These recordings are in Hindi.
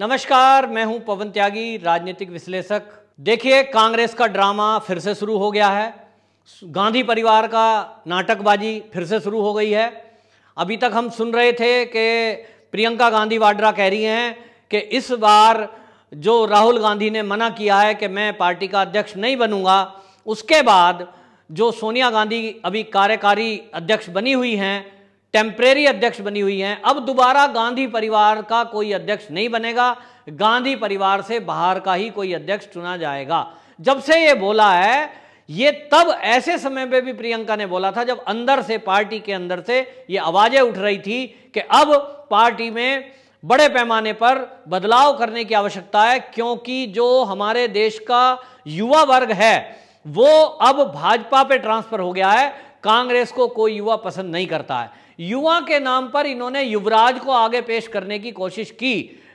नमस्कार मैं हूं पवन त्यागी राजनीतिक विश्लेषक देखिए कांग्रेस का ड्रामा फिर से शुरू हो गया है गांधी परिवार का नाटकबाजी फिर से शुरू हो गई है अभी तक हम सुन रहे थे कि प्रियंका गांधी वाड्रा कह रही हैं कि इस बार जो राहुल गांधी ने मना किया है कि मैं पार्टी का अध्यक्ष नहीं बनूंगा उसके बाद जो सोनिया गांधी अभी कार्यकारी अध्यक्ष बनी हुई हैं टेम्परेरी अध्यक्ष बनी हुई हैं अब दोबारा गांधी परिवार का कोई अध्यक्ष नहीं बनेगा गांधी परिवार से बाहर का ही कोई अध्यक्ष चुना जाएगा जब से ये बोला है ये तब ऐसे समय पे भी प्रियंका ने बोला था जब अंदर से पार्टी के अंदर से ये आवाजें उठ रही थी कि अब पार्टी में बड़े पैमाने पर बदलाव करने की आवश्यकता है क्योंकि जो हमारे देश का युवा वर्ग है वो अब भाजपा पे ट्रांसफर हो गया है कांग्रेस को कोई युवा पसंद नहीं करता है युवा के नाम पर इन्होंने युवराज को आगे पेश करने की कोशिश की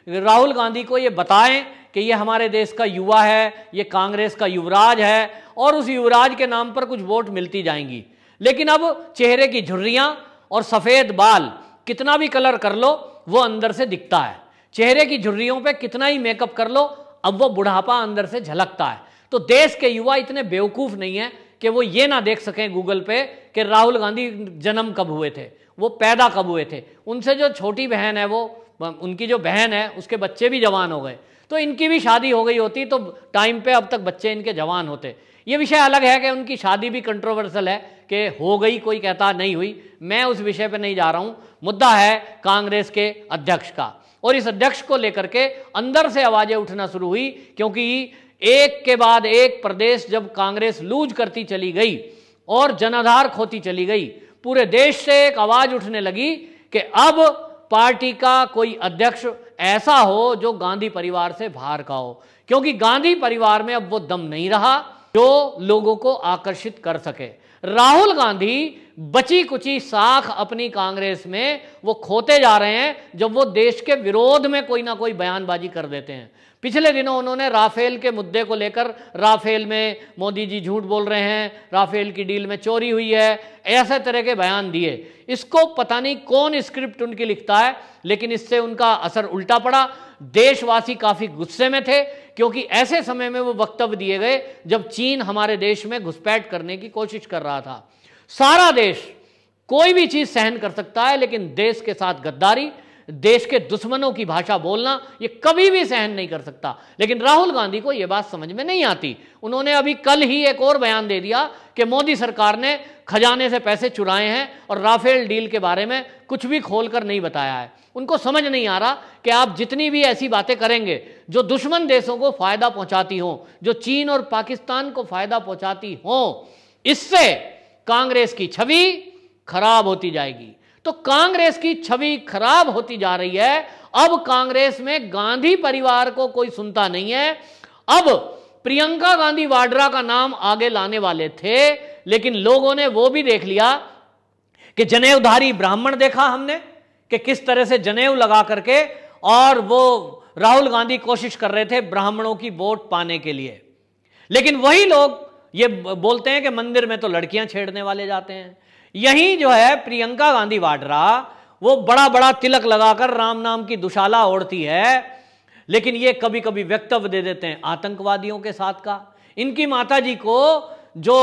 राहुल गांधी को ये बताएं कि ये हमारे देश का युवा है ये कांग्रेस का युवराज है और उस युवराज के नाम पर कुछ वोट मिलती जाएंगी लेकिन अब चेहरे की झुर्रियाँ और सफ़ेद बाल कितना भी कलर कर लो वो अंदर से दिखता है चेहरे की झुर्रियों पे कितना ही मेकअप कर लो अब वो बुढ़ापा अंदर से झलकता है तो देश के युवा इतने बेवकूफ़ नहीं हैं कि वो ये ना देख सकें गूगल पे कि राहुल गांधी जन्म कब हुए थे वो पैदा कब हुए थे उनसे जो छोटी बहन है वो उनकी जो बहन है उसके बच्चे भी जवान हो गए तो इनकी भी शादी हो गई होती तो टाइम पे अब तक बच्चे इनके जवान होते ये विषय अलग है कि उनकी शादी भी कंट्रोवर्सल है कि हो गई कोई कहता नहीं हुई मैं उस विषय पे नहीं जा रहा हूँ मुद्दा है कांग्रेस के अध्यक्ष का और इस अध्यक्ष को लेकर के अंदर से आवाज़ें उठना शुरू हुई क्योंकि एक के बाद एक प्रदेश जब कांग्रेस लूज करती चली गई और जनाधार खोती चली गई पूरे देश से एक आवाज उठने लगी कि अब पार्टी का कोई अध्यक्ष ऐसा हो जो गांधी परिवार से बाहर का हो क्योंकि गांधी परिवार में अब वो दम नहीं रहा जो लोगों को आकर्षित कर सके राहुल गांधी बची कुची साख अपनी कांग्रेस में वो खोते जा रहे हैं जब वो देश के विरोध में कोई ना कोई बयानबाजी कर देते हैं पिछले दिनों उन्होंने राफेल के मुद्दे को लेकर राफेल में मोदी जी झूठ बोल रहे हैं राफेल की डील में चोरी हुई है ऐसे तरह के बयान दिए इसको पता नहीं कौन स्क्रिप्ट उनकी लिखता है लेकिन इससे उनका असर उल्टा पड़ा देशवासी काफी गुस्से में थे क्योंकि ऐसे समय में वो वक्तव्य दिए गए जब चीन हमारे देश में घुसपैठ करने की कोशिश कर रहा था सारा देश कोई भी चीज सहन कर सकता है लेकिन देश के साथ गद्दारी देश के दुश्मनों की भाषा बोलना ये कभी भी सहन नहीं कर सकता लेकिन राहुल गांधी को यह बात समझ में नहीं आती उन्होंने अभी कल ही एक और बयान दे दिया कि मोदी सरकार ने खजाने से पैसे चुराए हैं और राफेल डील के बारे में कुछ भी खोलकर नहीं बताया है उनको समझ नहीं आ रहा कि आप जितनी भी ऐसी बातें करेंगे जो दुश्मन देशों को फायदा पहुंचाती हों जो चीन और पाकिस्तान को फायदा पहुंचाती हों इससे कांग्रेस की छवि खराब होती जाएगी तो कांग्रेस की छवि खराब होती जा रही है अब कांग्रेस में गांधी परिवार को कोई सुनता नहीं है अब प्रियंका गांधी वाड्रा का नाम आगे लाने वाले थे लेकिन लोगों ने वो भी देख लिया कि जनेवधारी ब्राह्मण देखा हमने कि किस तरह से जनेऊ लगा करके और वो राहुल गांधी कोशिश कर रहे थे ब्राह्मणों की वोट पाने के लिए लेकिन वही लोग ये बोलते हैं कि मंदिर में तो लड़कियां छेड़ने वाले जाते हैं यही जो है प्रियंका गांधी वाड्रा वो बड़ा बड़ा तिलक लगाकर राम नाम की दुशाला ओढ़ती है लेकिन ये कभी कभी वक्तव्य दे देते हैं आतंकवादियों के साथ का इनकी माता जी को जो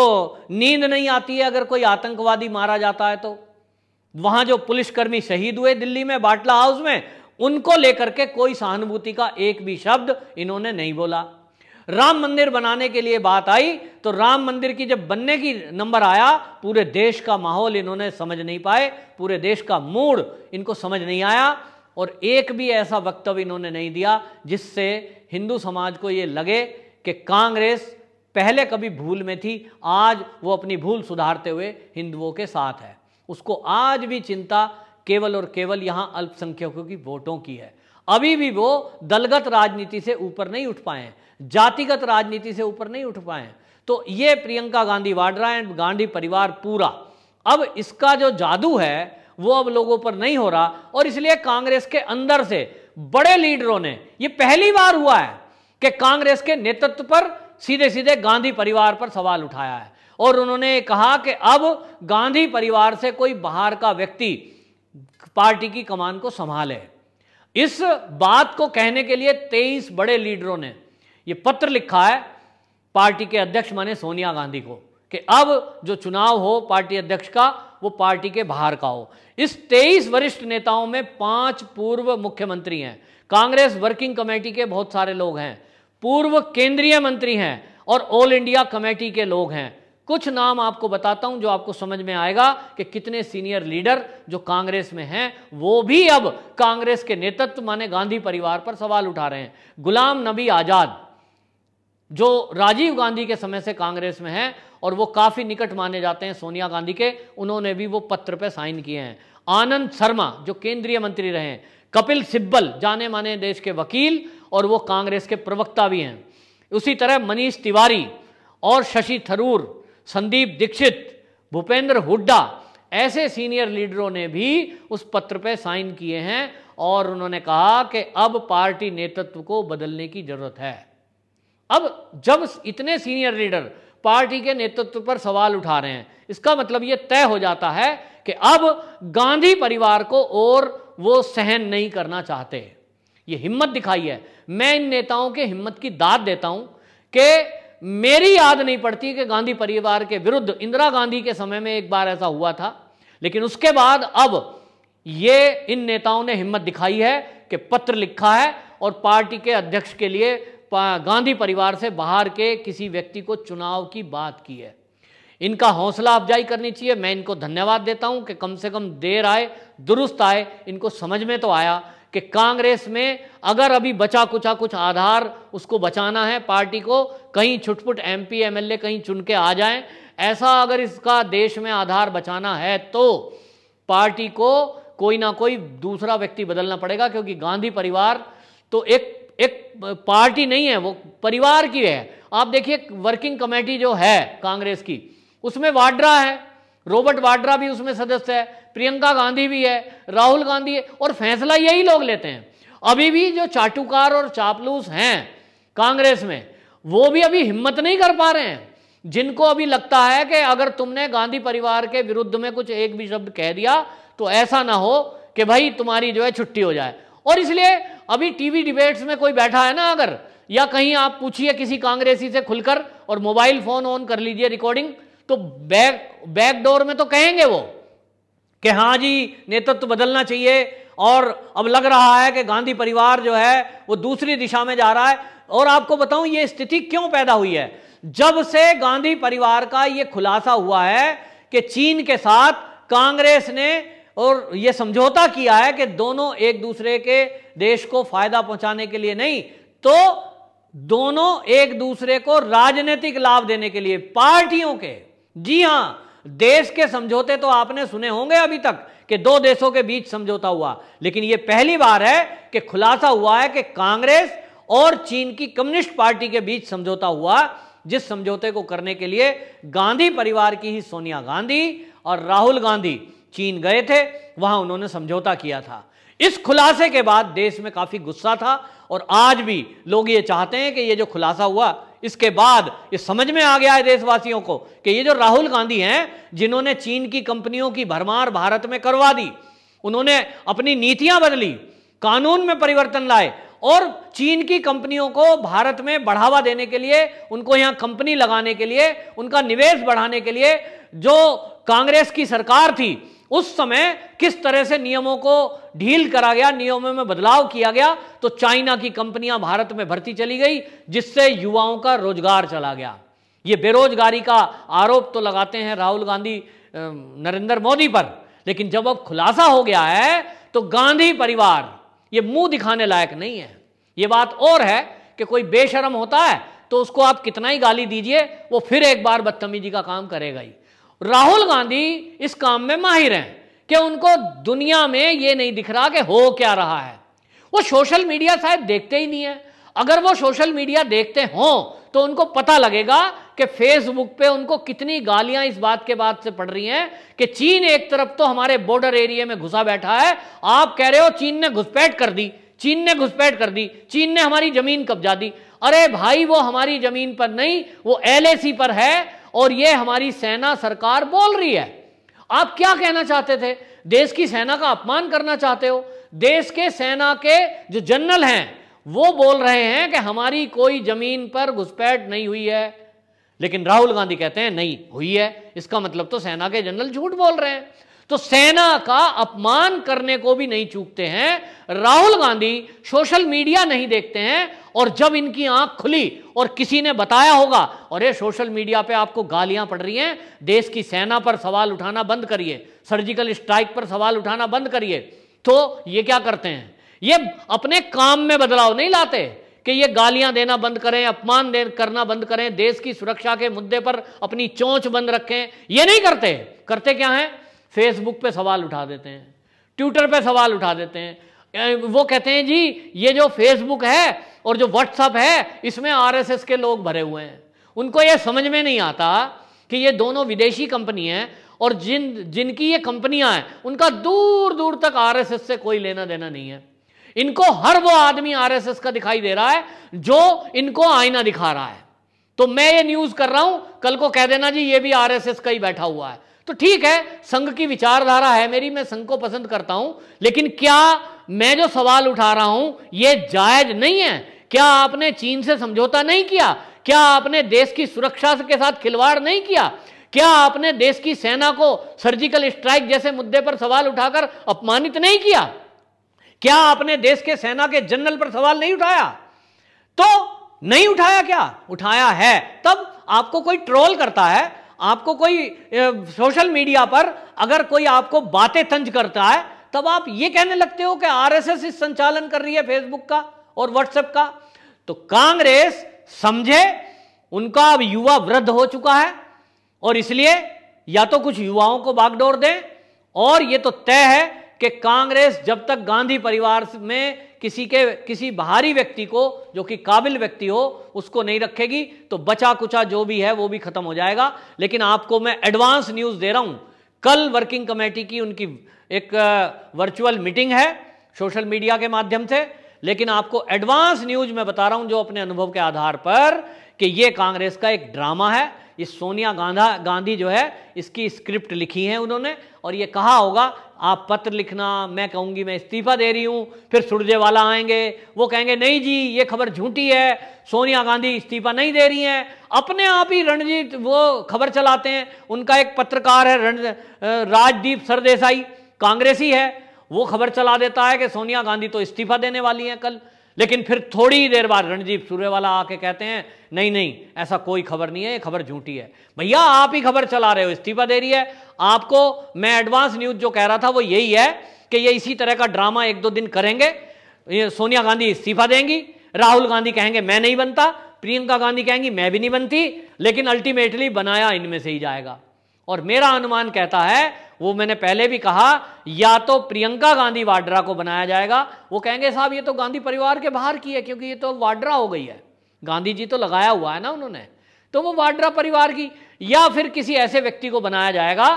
नींद नहीं आती है अगर कोई आतंकवादी मारा जाता है तो वहां जो पुलिसकर्मी शहीद हुए दिल्ली में बाटला हाउस में उनको लेकर के कोई सहानुभूति का एक भी शब्द इन्होंने नहीं बोला राम मंदिर बनाने के लिए बात आई तो राम मंदिर की जब बनने की नंबर आया पूरे देश का माहौल इन्होंने समझ नहीं पाए पूरे देश का मूड इनको समझ नहीं आया और एक भी ऐसा वक्तव्य इन्होंने नहीं दिया जिससे हिंदू समाज को ये लगे कि कांग्रेस पहले कभी भूल में थी आज वो अपनी भूल सुधारते हुए हिंदुओं के साथ है उसको आज भी चिंता केवल और केवल यहां अल्पसंख्यकों की वोटों की है अभी भी वो दलगत राजनीति से ऊपर नहीं उठ पाए जातिगत राजनीति से ऊपर नहीं उठ पाए तो ये प्रियंका गांधी वाड्रा एंड गांधी परिवार पूरा अब इसका जो जादू है वो अब लोगों पर नहीं हो रहा और इसलिए कांग्रेस के अंदर से बड़े लीडरों ने ये पहली बार हुआ है कि कांग्रेस के नेतृत्व पर सीधे सीधे गांधी परिवार पर सवाल उठाया है और उन्होंने कहा कि अब गांधी परिवार से कोई बाहर का व्यक्ति पार्टी की कमान को संभाले इस बात को कहने के लिए 23 बड़े लीडरों ने यह पत्र लिखा है पार्टी के अध्यक्ष माने सोनिया गांधी को कि अब जो चुनाव हो पार्टी अध्यक्ष का वो पार्टी के बाहर का हो इस 23 वरिष्ठ नेताओं में पांच पूर्व मुख्यमंत्री हैं कांग्रेस वर्किंग कमेटी के बहुत सारे लोग हैं पूर्व केंद्रीय मंत्री हैं और ऑल इंडिया कमेटी के लोग हैं कुछ नाम आपको बताता हूं जो आपको समझ में आएगा कि कितने सीनियर लीडर जो कांग्रेस में हैं वो भी अब कांग्रेस के नेतृत्व माने गांधी परिवार पर सवाल उठा रहे हैं गुलाम नबी आजाद जो राजीव गांधी के समय से कांग्रेस में हैं और वो काफी निकट माने जाते हैं सोनिया गांधी के उन्होंने भी वो पत्र पर साइन किए हैं आनंद शर्मा जो केंद्रीय मंत्री रहे कपिल सिब्बल जाने माने देश के वकील और वो कांग्रेस के प्रवक्ता भी हैं उसी तरह मनीष तिवारी और शशि थरूर संदीप दीक्षित भूपेंद्र हुड्डा ऐसे सीनियर लीडरों ने भी उस पत्र पे साइन किए हैं और उन्होंने कहा कि अब पार्टी नेतृत्व को बदलने की जरूरत है अब जब इतने सीनियर लीडर पार्टी के नेतृत्व पर सवाल उठा रहे हैं इसका मतलब यह तय हो जाता है कि अब गांधी परिवार को और वो सहन नहीं करना चाहते ये हिम्मत दिखाई है मैं इन नेताओं के हिम्मत की दाद देता हूं कि मेरी याद नहीं पड़ती कि गांधी परिवार के विरुद्ध इंदिरा गांधी के समय में एक बार ऐसा हुआ था लेकिन उसके बाद अब ये इन नेताओं ने हिम्मत दिखाई है कि पत्र लिखा है और पार्टी के अध्यक्ष के लिए गांधी परिवार से बाहर के किसी व्यक्ति को चुनाव की बात की है इनका हौसला अफजाई करनी चाहिए मैं इनको धन्यवाद देता हूं कि कम से कम देर आए दुरुस्त आए इनको समझ में तो आया कि कांग्रेस में अगर अभी बचा कुचा कुछ आधार उसको बचाना है पार्टी को कहीं छुटपुट M P M L A कहीं चुन के आ जाएं ऐसा अगर इसका देश में आधार बचाना है तो पार्टी को कोई ना कोई दूसरा व्यक्ति बदलना पड़ेगा क्योंकि गांधी परिवार तो एक एक पार्टी नहीं है वो परिवार की है आप देखिए वर्किंग कमेटी जो है कांग्रेस की उसमें वाड्रा है रॉबर्ट वाड्रा भी उसमें सदस्य है प्रियंका गांधी भी है राहुल गांधी है और फैसला यही लोग लेते हैं अभी भी जो चाटुकार और चापलूस हैं कांग्रेस में वो भी अभी हिम्मत नहीं कर पा रहे हैं जिनको अभी लगता है कि अगर तुमने गांधी परिवार के विरुद्ध में कुछ एक भी शब्द कह दिया तो ऐसा ना हो कि भाई तुम्हारी जो है छुट्टी हो जाए और इसलिए अभी टीवी डिबेट्स में कोई बैठा है ना अगर या कहीं आप पूछिए किसी कांग्रेसी से खुलकर और मोबाइल फोन ऑन कर लीजिए रिकॉर्डिंग तो बैक बैकडोर में तो कहेंगे वो कि हाँ जी नेतृत्व तो बदलना चाहिए और अब लग रहा है कि गांधी परिवार जो है वो दूसरी दिशा में जा रहा है और आपको बताऊं ये स्थिति क्यों पैदा हुई है जब से गांधी परिवार का ये खुलासा हुआ है कि चीन के साथ कांग्रेस ने और ये समझौता किया है कि दोनों एक दूसरे के देश को फायदा पहुंचाने के लिए नहीं तो दोनों एक दूसरे को राजनीतिक लाभ देने के लिए पार्टियों के जी हां देश के समझौते तो आपने सुने होंगे अभी तक कि दो देशों के बीच समझौता हुआ लेकिन यह पहली बार है कि खुलासा हुआ है कि कांग्रेस और चीन की कम्युनिस्ट पार्टी के बीच समझौता हुआ जिस समझौते को करने के लिए गांधी परिवार की ही सोनिया गांधी और राहुल गांधी चीन गए थे वहां उन्होंने समझौता किया था इस खुलासे के बाद देश में काफी गुस्सा था और आज भी लोग ये चाहते हैं कि ये जो खुलासा हुआ इसके बाद ये समझ में आ गया है देशवासियों को कि ये जो राहुल गांधी हैं जिन्होंने चीन की कंपनियों की भरमार भारत में करवा दी उन्होंने अपनी नीतियां बदली कानून में परिवर्तन लाए और चीन की कंपनियों को भारत में बढ़ावा देने के लिए उनको यहां कंपनी लगाने के लिए उनका निवेश बढ़ाने के लिए जो कांग्रेस की सरकार थी उस समय किस तरह से नियमों को ढील करा गया नियमों में बदलाव किया गया तो चाइना की कंपनियां भारत में भर्ती चली गई जिससे युवाओं का रोजगार चला गया ये बेरोजगारी का आरोप तो लगाते हैं राहुल गांधी नरेंद्र मोदी पर लेकिन जब अब खुलासा हो गया है तो गांधी परिवार ये मुंह दिखाने लायक नहीं है ये बात और है कि कोई बेशरम होता है तो उसको आप कितना ही गाली दीजिए वो फिर एक बार बदतमीजी का काम करेगा ही राहुल गांधी इस काम में माहिर हैं कि उनको दुनिया में ये नहीं दिख रहा कि हो क्या रहा है वो सोशल मीडिया शायद देखते ही नहीं है अगर वो सोशल मीडिया देखते हों तो उनको पता लगेगा कि फेसबुक पे उनको कितनी गालियां इस बात के बाद से पड़ रही हैं कि चीन एक तरफ तो हमारे बॉर्डर एरिया में घुसा बैठा है आप कह रहे हो चीन ने घुसपैठ कर दी चीन ने घुसपैठ कर दी चीन ने हमारी जमीन कब्जा दी अरे भाई वो हमारी जमीन पर नहीं वो एल पर है और ये हमारी सेना सरकार बोल रही है आप क्या कहना चाहते थे देश की सेना का अपमान करना चाहते हो देश के सेना के जो जनरल हैं वो बोल रहे हैं कि हमारी कोई जमीन पर घुसपैठ नहीं हुई है लेकिन राहुल गांधी कहते हैं नहीं हुई है इसका मतलब तो सेना के जनरल झूठ बोल रहे हैं तो सेना का अपमान करने को भी नहीं चूकते हैं राहुल गांधी सोशल मीडिया नहीं देखते हैं और जब इनकी आंख खुली और किसी ने बताया होगा और ये सोशल मीडिया पे आपको गालियां पड़ रही हैं देश की सेना पर सवाल उठाना बंद करिए सर्जिकल स्ट्राइक पर सवाल उठाना बंद करिए तो ये क्या करते हैं ये अपने काम में बदलाव नहीं लाते कि ये गालियां देना बंद करें अपमान दे करना बंद करें देश की सुरक्षा के मुद्दे पर अपनी चोंच बंद रखें ये नहीं करते करते क्या हैं फेसबुक पे सवाल उठा देते हैं ट्विटर पे सवाल उठा देते हैं वो कहते हैं जी ये जो फेसबुक है और जो व्हाट्सअप है इसमें आरएसएस के लोग भरे हुए हैं उनको ये समझ में नहीं आता कि ये दोनों विदेशी कंपनी हैं और जिन जिनकी ये कंपनियां हैं उनका दूर दूर तक आरएसएस से कोई लेना देना नहीं है इनको हर वो आदमी आरएसएस का दिखाई दे रहा है जो इनको आईना दिखा रहा है तो मैं ये न्यूज कर रहा हूं कल को कह देना जी ये भी आरएसएस का ही बैठा हुआ है तो ठीक है संघ की विचारधारा है मेरी मैं संघ को पसंद करता हूं लेकिन क्या मैं जो सवाल उठा रहा हूं यह जायज नहीं है क्या आपने चीन से समझौता नहीं किया क्या आपने देश की सुरक्षा के साथ खिलवाड़ नहीं किया क्या आपने देश की सेना को सर्जिकल स्ट्राइक जैसे मुद्दे पर सवाल उठाकर अपमानित नहीं किया क्या आपने देश के सेना के जनरल पर सवाल नहीं उठाया तो नहीं उठाया क्या उठाया है तब आपको कोई ट्रोल करता है आपको कोई ए, सोशल मीडिया पर अगर कोई आपको बातें तंज करता है तब आप ये कहने लगते हो कि आरएसएस इस संचालन कर रही है फेसबुक का और व्हाट्सएप का तो कांग्रेस समझे उनका अब युवा वृद्ध हो चुका है और इसलिए या तो कुछ युवाओं को बागडोर दें और ये तो तय है कि कांग्रेस जब तक गांधी परिवार में किसी के किसी बाहरी व्यक्ति को जो कि काबिल व्यक्ति हो उसको नहीं रखेगी तो बचा कुचा जो भी है वो भी खत्म हो जाएगा लेकिन आपको मैं एडवांस न्यूज दे रहा हूं कल वर्किंग कमेटी की उनकी एक वर्चुअल मीटिंग है सोशल मीडिया के माध्यम से लेकिन आपको एडवांस न्यूज मैं बता रहा हूं जो अपने अनुभव के आधार पर कि यह कांग्रेस का एक ड्रामा है ये सोनिया गांधा गांधी जो है इसकी स्क्रिप्ट लिखी है उन्होंने और ये कहा होगा आप पत्र लिखना मैं कहूंगी मैं इस्तीफा दे रही हूं फिर सुरजेवाला आएंगे वो कहेंगे नहीं जी ये खबर झूठी है सोनिया गांधी इस्तीफा नहीं दे रही हैं अपने आप ही रणजीत वो खबर चलाते हैं उनका एक पत्रकार है रण राजदीप सरदेसाई कांग्रेसी है वो खबर चला देता है कि सोनिया गांधी तो इस्तीफा देने वाली हैं कल लेकिन फिर थोड़ी देर बाद रणजीत सूर्यवाला आके कहते हैं नहीं नहीं ऐसा कोई खबर नहीं है ये खबर झूठी है भैया आप ही खबर चला रहे हो इस्तीफा दे रही है आपको मैं एडवांस न्यूज जो कह रहा था वो यही है कि ये इसी तरह का ड्रामा एक दो दिन करेंगे सोनिया गांधी इस्तीफा देंगी राहुल गांधी कहेंगे मैं नहीं बनता प्रियंका गांधी कहेंगी मैं भी नहीं बनती लेकिन अल्टीमेटली बनाया इनमें से ही जाएगा और मेरा अनुमान कहता है वो मैंने पहले भी कहा या तो प्रियंका गांधी वाड्रा को बनाया जाएगा वो कहेंगे साहब ये तो गांधी परिवार के बाहर की है क्योंकि ये तो वाड्रा हो गई है गांधी जी तो लगाया हुआ है ना उन्होंने तो वो वाड्रा परिवार की या फिर किसी ऐसे व्यक्ति को बनाया जाएगा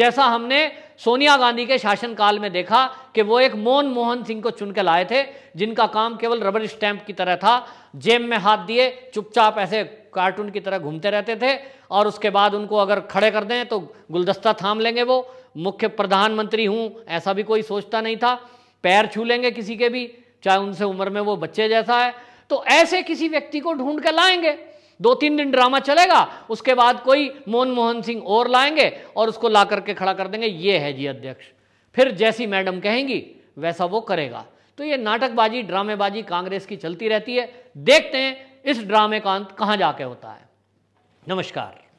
जैसा हमने सोनिया गांधी के शासनकाल में देखा कि वो एक मोहन मोहन सिंह को चुनकर लाए थे जिनका काम केवल रबर स्टैंप की तरह था जेब में हाथ दिए चुपचाप ऐसे कार्टून की तरह घूमते रहते थे और उसके बाद उनको अगर खड़े कर दें तो गुलदस्ता थाम लेंगे वो मुख्य प्रधानमंत्री हूँ ऐसा भी कोई सोचता नहीं था पैर छू लेंगे किसी के भी चाहे उनसे उम्र में वो बच्चे जैसा है तो ऐसे किसी व्यक्ति को ढूंढ कर लाएंगे दो तीन दिन ड्रामा चलेगा उसके बाद कोई मनमोहन सिंह और लाएंगे और उसको ला करके खड़ा कर देंगे ये है जी अध्यक्ष फिर जैसी मैडम कहेंगी वैसा वो करेगा तो ये नाटकबाजी ड्रामेबाजी कांग्रेस की चलती रहती है देखते हैं इस ड्रामे का अंत कहाँ जाके होता है नमस्कार